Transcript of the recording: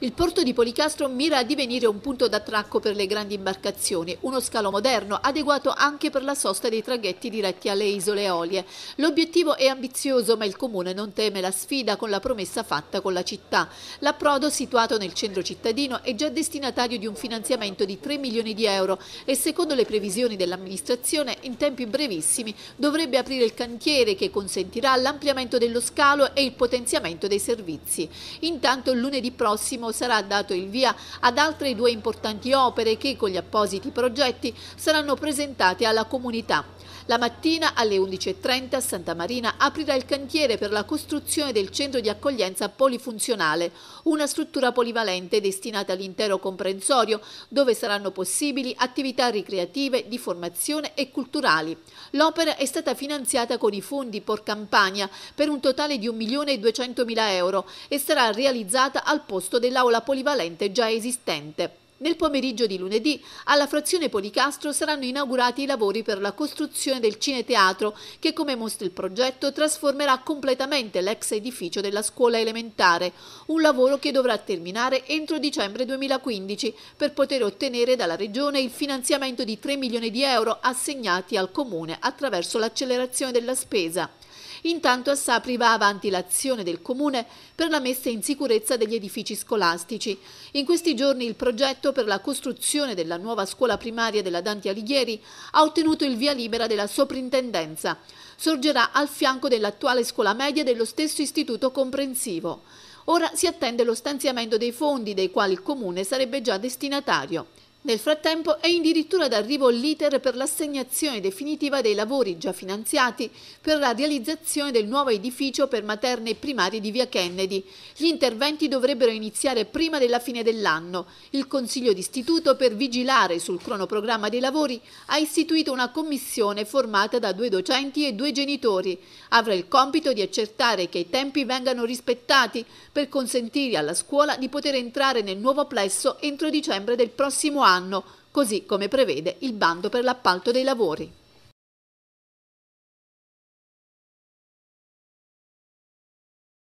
Il porto di Policastro mira a divenire un punto d'attracco per le grandi imbarcazioni, uno scalo moderno adeguato anche per la sosta dei traghetti diretti alle isole Eolie. L'obiettivo è ambizioso ma il comune non teme la sfida con la promessa fatta con la città. L'approdo situato nel centro cittadino è già destinatario di un finanziamento di 3 milioni di euro e secondo le previsioni dell'amministrazione in tempi brevissimi dovrebbe aprire il cantiere che consentirà l'ampliamento dello scalo e il potenziamento dei servizi. Intanto lunedì mercoledì prossimo sarà dato il via ad altre due importanti opere che con gli appositi progetti saranno presentate alla comunità. La mattina alle 11.30 Santa Marina aprirà il cantiere per la costruzione del centro di accoglienza polifunzionale, una struttura polivalente destinata all'intero comprensorio dove saranno possibili attività ricreative, di formazione e culturali. L'opera è stata finanziata con i fondi Por Campania per un totale di 1.200.000 euro e sarà realizzata al posto dell'aula polivalente già esistente. Nel pomeriggio di lunedì alla frazione Policastro saranno inaugurati i lavori per la costruzione del cineteatro che, come mostra il progetto, trasformerà completamente l'ex edificio della scuola elementare, un lavoro che dovrà terminare entro dicembre 2015 per poter ottenere dalla Regione il finanziamento di 3 milioni di euro assegnati al Comune attraverso l'accelerazione della spesa. Intanto a Sapri va avanti l'azione del Comune per la messa in sicurezza degli edifici scolastici. In questi giorni il progetto per la costruzione della nuova scuola primaria della Dante Alighieri ha ottenuto il via libera della soprintendenza. Sorgerà al fianco dell'attuale scuola media dello stesso istituto comprensivo. Ora si attende lo stanziamento dei fondi dei quali il Comune sarebbe già destinatario. Nel frattempo è addirittura d'arrivo l'iter per l'assegnazione definitiva dei lavori già finanziati per la realizzazione del nuovo edificio per materne e primarie di via Kennedy. Gli interventi dovrebbero iniziare prima della fine dell'anno. Il Consiglio d'Istituto, per vigilare sul cronoprogramma dei lavori, ha istituito una commissione formata da due docenti e due genitori. Avrà il compito di accertare che i tempi vengano rispettati per consentire alla scuola di poter entrare nel nuovo plesso entro dicembre del prossimo anno anno, così come prevede il bando per l'appalto dei lavori.